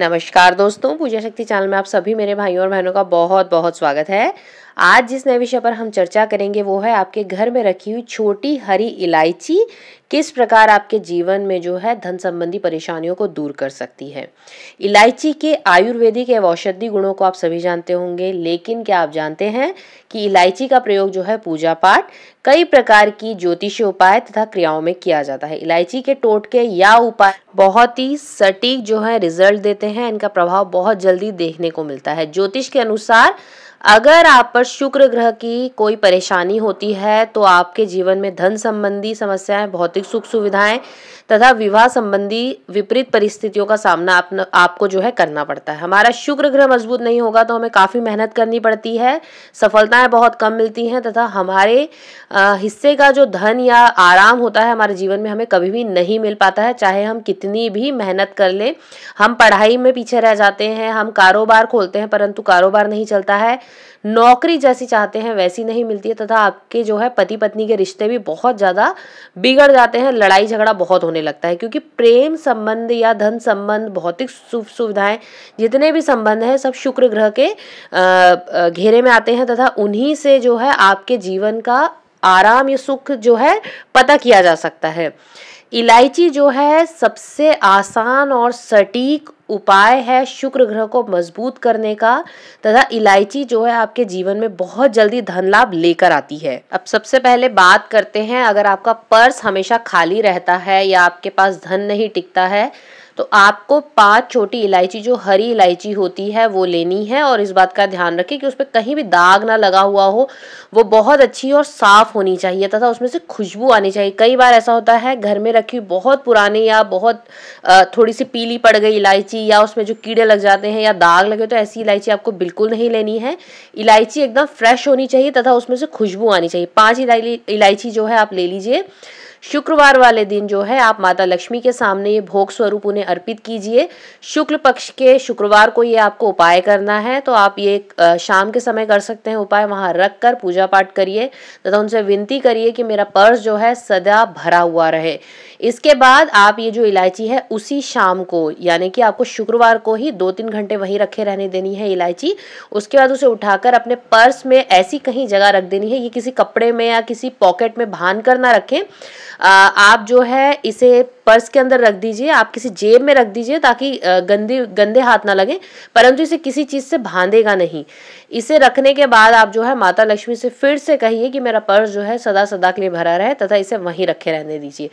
नमस्कार दोस्तों पूजा शक्ति चैनल में आप सभी मेरे भाइयों और बहनों का बहुत बहुत स्वागत है आज जिस नए विषय पर हम चर्चा करेंगे वो है आपके घर में रखी हुई छोटी हरी इलायची किस प्रकार आपके जीवन में जो है धन संबंधी परेशानियों को दूर कर सकती है इलायची के आयुर्वेदिक एवं औषधि गुणों को आप सभी जानते होंगे लेकिन क्या आप जानते हैं कि इलायची का प्रयोग जो है पूजा पाठ कई प्रकार की ज्योतिषीय उपाय तथा क्रियाओं में किया जाता है इलायची के टोटके या उपाय बहुत ही सटीक जो है रिजल्ट देते होते हैं इनका प्रभाव बहुत जल्दी देखने को मिलता है ज्योतिष के अनुसार अगर आप पर शुक्र ग्रह की कोई परेशानी होती है तो आपके जीवन में धन संबंधी समस्याएं भौतिक सुख सुविधाएं तथा विवाह संबंधी विपरीत परिस्थितियों का सामना आप, आपको जो है करना पड़ता है हमारा शुक्र ग्रह मजबूत नहीं होगा तो हमें काफ़ी मेहनत करनी पड़ती है सफलताएं बहुत कम मिलती हैं तथा हमारे हिस्से का जो धन या आराम होता है हमारे जीवन में हमें कभी भी नहीं मिल पाता है चाहे हम कितनी भी मेहनत कर लें हम पढ़ाई में पीछे रह जाते हैं हम कारोबार खोलते हैं परंतु कारोबार नहीं चलता है नौकरी जैसी चाहते हैं वैसी नहीं मिलती है तथा आपके जो है पति पत्नी के रिश्ते भी बहुत ज़्यादा बिगड़ जाते हैं लड़ाई झगड़ा बहुत होने लगता है क्योंकि प्रेम संबंध या धन संबंध भौतिक सुख सुविधाएं जितने भी संबंध हैं सब शुक्र ग्रह के घेरे में आते हैं तथा उन्हीं से जो है आपके जीवन का आराम या सुख जो है पता किया जा सकता है इलायची जो है सबसे आसान और सटीक उपाय है शुक्र ग्रह को मजबूत करने का तथा इलायची जो है आपके जीवन में बहुत जल्दी धन लाभ लेकर आती है अब सबसे पहले बात करते हैं अगर आपका पर्स हमेशा खाली रहता है या आपके पास धन नहीं टिकता है तो आपको पांच छोटी इलायची जो हरी इलायची होती है वो लेनी है और इस बात का ध्यान रखें कि उस पर कहीं भी दाग ना लगा हुआ हो वो बहुत अच्छी और साफ़ होनी चाहिए तथा उसमें से खुशबू आनी चाहिए कई बार ऐसा होता है घर में रखी हुई बहुत पुरानी या बहुत थोड़ी सी पीली पड़ गई इलायची या उसमें जो कीड़े लग जाते हैं या दाग लगे तो ऐसी इलायची आपको बिल्कुल नहीं लेनी है इलायची एकदम फ्रेश होनी चाहिए तथा उसमें से खुशबू आनी चाहिए पाँच इलायची जो है आप ले लीजिए शुक्रवार वाले दिन जो है आप माता लक्ष्मी के सामने ये भोग स्वरूप उन्हें अर्पित कीजिए शुक्ल पक्ष के शुक्रवार को ये आपको उपाय करना है तो आप ये शाम के समय कर सकते हैं उपाय वहाँ रख कर पूजा पाठ करिए तथा उनसे विनती करिए कि मेरा पर्स जो है सदा भरा हुआ रहे इसके बाद आप ये जो इलायची है उसी शाम को यानी कि आपको शुक्रवार को ही दो तीन घंटे वहीं रखे रहने देनी है इलायची उसके बाद उसे उठाकर अपने पर्स में ऐसी कहीं जगह रख देनी है ये किसी कपड़े में या किसी पॉकेट में भान कर ना रखें आप जो है इसे पर्स के अंदर रख दीजिए आप किसी जेब में रख दीजिए ताकि गंदे गंदे हाथ ना लगे परंतु इसे किसी चीज़ से बांधेगा नहीं इसे रखने के बाद आप जो है माता लक्ष्मी से फिर से कहिए कि मेरा पर्स जो है सदा सदा के लिए भरा रहे तथा इसे वहीं रखे रहने दीजिए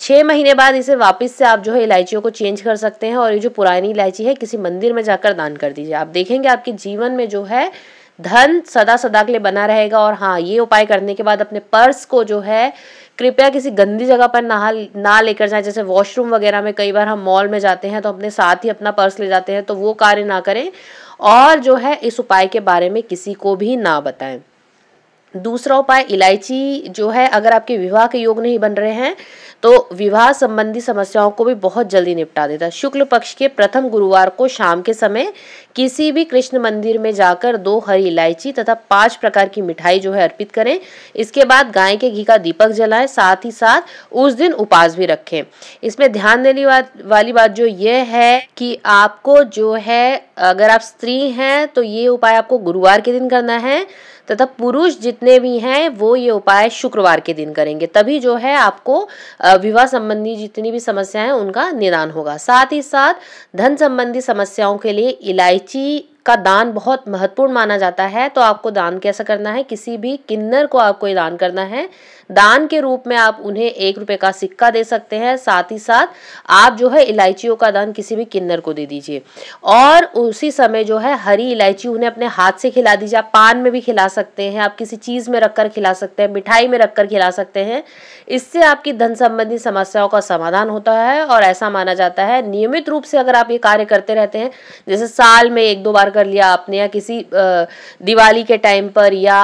छः महीने बाद इसे वापस से आप जो है इलायचियों को चेंज कर सकते हैं और ये जो पुरानी इलायची है किसी मंदिर में जाकर दान कर दीजिए आप देखेंगे आपके जीवन में जो है धन सदा सदा के लिए बना रहेगा और हाँ ये उपाय करने के बाद अपने पर्स को जो है कृपया किसी गंदी जगह पर नहा ना लेकर जाएं जैसे वॉशरूम वगैरह में कई बार हम मॉल में जाते हैं तो अपने साथ ही अपना पर्स ले जाते हैं तो वो कार्य ना करें और जो है इस उपाय के बारे में किसी को भी ना बताएं दूसरा उपाय इलायची जो है अगर आपके विवाह के योग नहीं बन रहे हैं तो विवाह संबंधी समस्याओं को भी बहुत जल्दी निपटा देता शुक्ल पक्ष के प्रथम गुरुवार को शाम के समय किसी भी कृष्ण मंदिर में जाकर दो हरी इलायची तथा पांच प्रकार की मिठाई जो है अर्पित करें इसके बाद गाय के घी का दीपक जलाएं साथ ही साथ उस दिन उपास भी रखें इसमें ध्यान देने वाली बात जो यह है कि आपको जो है अगर आप स्त्री हैं तो ये उपाय आपको गुरुवार के दिन करना है तथा पुरुष जितने भी हैं वो ये उपाय शुक्रवार के दिन करेंगे तभी जो है आपको विवाह संबंधी जितनी भी समस्या है उनका निदान होगा साथ ही साथ धन संबंधी समस्याओं के लिए इलायची का दान बहुत महत्वपूर्ण माना जाता है तो आपको दान कैसा करना है किसी भी किन्नर को आपको ये दान करना है दान के रूप में आप उन्हें एक रुपये का सिक्का दे सकते हैं साथ ही साथ आप जो है इलायचियों का दान किसी भी किन्नर को दे दीजिए और उसी समय जो है हरी इलायची उन्हें अपने हाथ से खिला दीजिए आप पान में भी खिला सकते हैं आप किसी चीज़ में रखकर खिला सकते हैं मिठाई में रखकर खिला सकते हैं इससे आपकी धन संबंधी समस्याओं का समाधान होता है और ऐसा माना जाता है नियमित रूप से अगर आप ये कार्य करते रहते हैं जैसे साल में एक दो बार कर लिया आपने या किसी दिवाली के टाइम पर या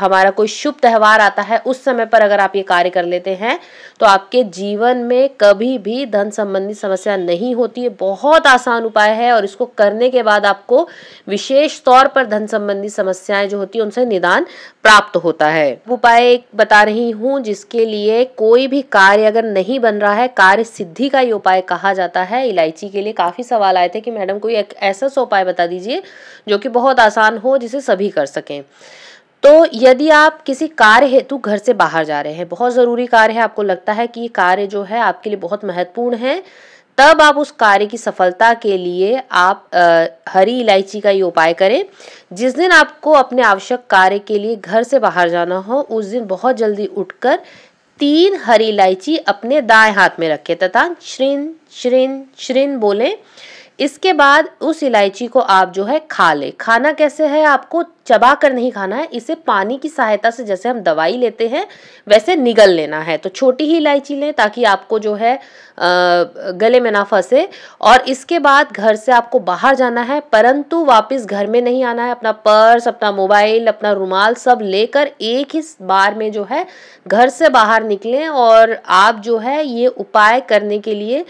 हमारा कोई शुभ त्यौहार आता है उस समय पर पर अगर आप ये कार्य कर लेते हैं तो आपके जीवन में कभी भी धन संबंधी समस्या नहीं होती है बहुत आसान उपाय है और इसको करने के बाद आपको विशेष तौर पर धन संबंधी समस्याएं जो होती है उनसे निदान प्राप्त होता है उपाय बता रही हूँ जिसके लिए कोई भी कार्य अगर नहीं बन रहा है कार्य सिद्धि का ये उपाय कहा जाता है इलायची के लिए काफ़ी सवाल आए थे कि मैडम कोई एक ऐसा उपाय बता दीजिए जो कि बहुत आसान हो जिसे सभी कर सकें तो यदि आप किसी कार्य हेतु घर से बाहर जा रहे हैं बहुत ज़रूरी कार्य है आपको लगता है कि ये कार्य जो है आपके लिए बहुत महत्वपूर्ण है तब आप उस कार्य की सफलता के लिए आप आ, हरी इलायची का ये उपाय करें जिस दिन आपको अपने आवश्यक कार्य के लिए घर से बाहर जाना हो उस दिन बहुत जल्दी उठकर तीन हरी इलायची अपने दाएं हाथ में रखें तथा श्रिन श्रिन श्रिन बोलें इसके बाद उस इलायची को आप जो है खा लें खाना कैसे है आपको चबा कर नहीं खाना है इसे पानी की सहायता से जैसे हम दवाई लेते हैं वैसे निगल लेना है तो छोटी ही इलायची लें ताकि आपको जो है गले में ना फंसे और इसके बाद घर से आपको बाहर जाना है परंतु वापस घर में नहीं आना है अपना पर्स अपना मोबाइल अपना रुमाल सब लेकर एक ही बार में जो है घर से बाहर निकलें और आप जो है ये उपाय करने के लिए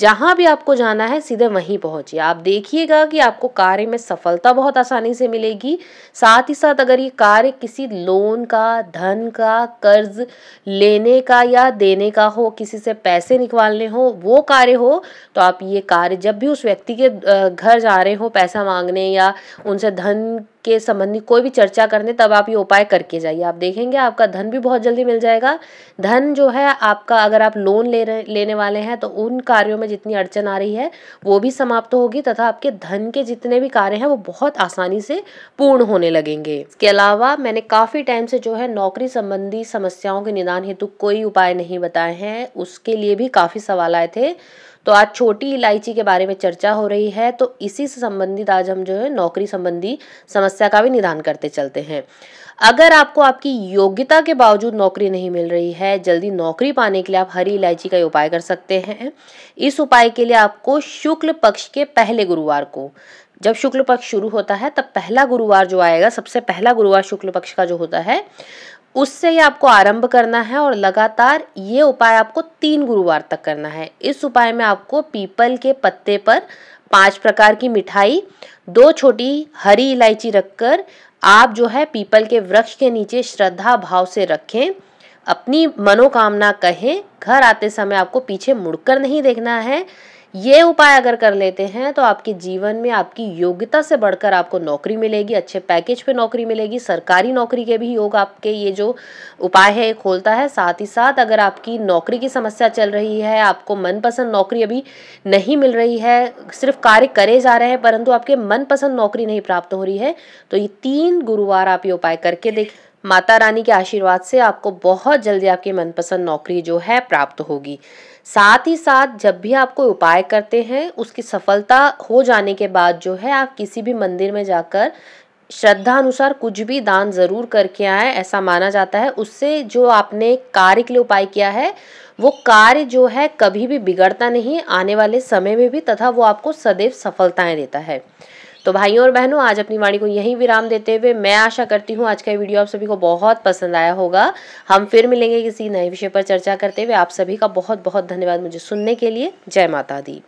जहाँ भी आपको जाना है सीधे वहीं पहुँच पहुंचे आप देखिएगा कि आपको कार्य में सफलता बहुत आसानी से मिलेगी साथ ही साथ अगर ये कार्य किसी लोन का धन का कर्ज लेने का या देने का हो किसी से पैसे निकवालने हो वो कार्य हो तो आप ये कार्य जब भी उस व्यक्ति के घर जा रहे हो पैसा मांगने या उनसे धन के संबंधी कोई भी चर्चा करने तब आप ये उपाय करके जाइए आप देखेंगे आपका धन भी बहुत जल्दी मिल जाएगा धन जो है आपका अगर आप लोन ले रहे लेने वाले हैं तो उन कार्यों में जितनी अड़चन आ रही है वो भी समाप्त होगी तथा आपके धन के जितने भी कार्य हैं वो बहुत आसानी से पूर्ण होने लगेंगे इसके अलावा मैंने काफ़ी टाइम से जो है नौकरी संबंधी समस्याओं के निदान हेतु कोई उपाय नहीं बताए हैं उसके लिए भी काफ़ी सवाल आए थे तो आज छोटी इलायची के बारे में चर्चा हो रही है तो इसी से संबंधित आज हम जो है नौकरी संबंधी समस्या का भी निदान करते चलते हैं अगर आपको आपकी योग्यता के बावजूद नौकरी नहीं मिल रही है जल्दी नौकरी पाने के लिए आप हरी इलायची का उपाय कर सकते हैं इस उपाय के लिए आपको शुक्ल पक्ष के पहले गुरुवार को जब शुक्ल पक्ष शुरू होता है तब पहला गुरुवार जो आएगा सबसे पहला गुरुवार शुक्ल पक्ष का जो होता है उससे ही आपको आरंभ करना है और लगातार ये उपाय आपको तीन गुरुवार तक करना है इस उपाय में आपको पीपल के पत्ते पर पांच प्रकार की मिठाई दो छोटी हरी इलायची रखकर आप जो है पीपल के वृक्ष के नीचे श्रद्धा भाव से रखें अपनी मनोकामना कहें घर आते समय आपको पीछे मुड़कर नहीं देखना है ये उपाय अगर कर लेते हैं तो आपके जीवन में आपकी योग्यता से बढ़कर आपको नौकरी मिलेगी अच्छे पैकेज पे नौकरी मिलेगी सरकारी नौकरी के भी योग आपके ये जो उपाय है ये खोलता है साथ ही साथ अगर आपकी नौकरी की समस्या चल रही है आपको मनपसंद नौकरी अभी नहीं मिल रही है सिर्फ कार्य करे जा रहे हैं परंतु आपके मनपसंद नौकरी नहीं प्राप्त हो रही है तो ये तीन गुरुवार आप ये उपाय करके देख माता रानी के आशीर्वाद से आपको बहुत जल्दी आपकी मनपसंद नौकरी जो है प्राप्त होगी साथ ही साथ जब भी आप कोई उपाय करते हैं उसकी सफलता हो जाने के बाद जो है आप किसी भी मंदिर में जाकर श्रद्धा अनुसार कुछ भी दान ज़रूर करके आए ऐसा माना जाता है उससे जो आपने कार्य के लिए उपाय किया है वो कार्य जो है कभी भी बिगड़ता नहीं आने वाले समय में भी तथा वो आपको सदैव सफलताएं देता है तो भाइयों और बहनों आज अपनी वाणी को यहीं विराम देते हुए मैं आशा करती हूँ आज का वीडियो आप सभी को बहुत पसंद आया होगा हम फिर मिलेंगे किसी नए विषय पर चर्चा करते हुए आप सभी का बहुत बहुत धन्यवाद मुझे सुनने के लिए जय माता दी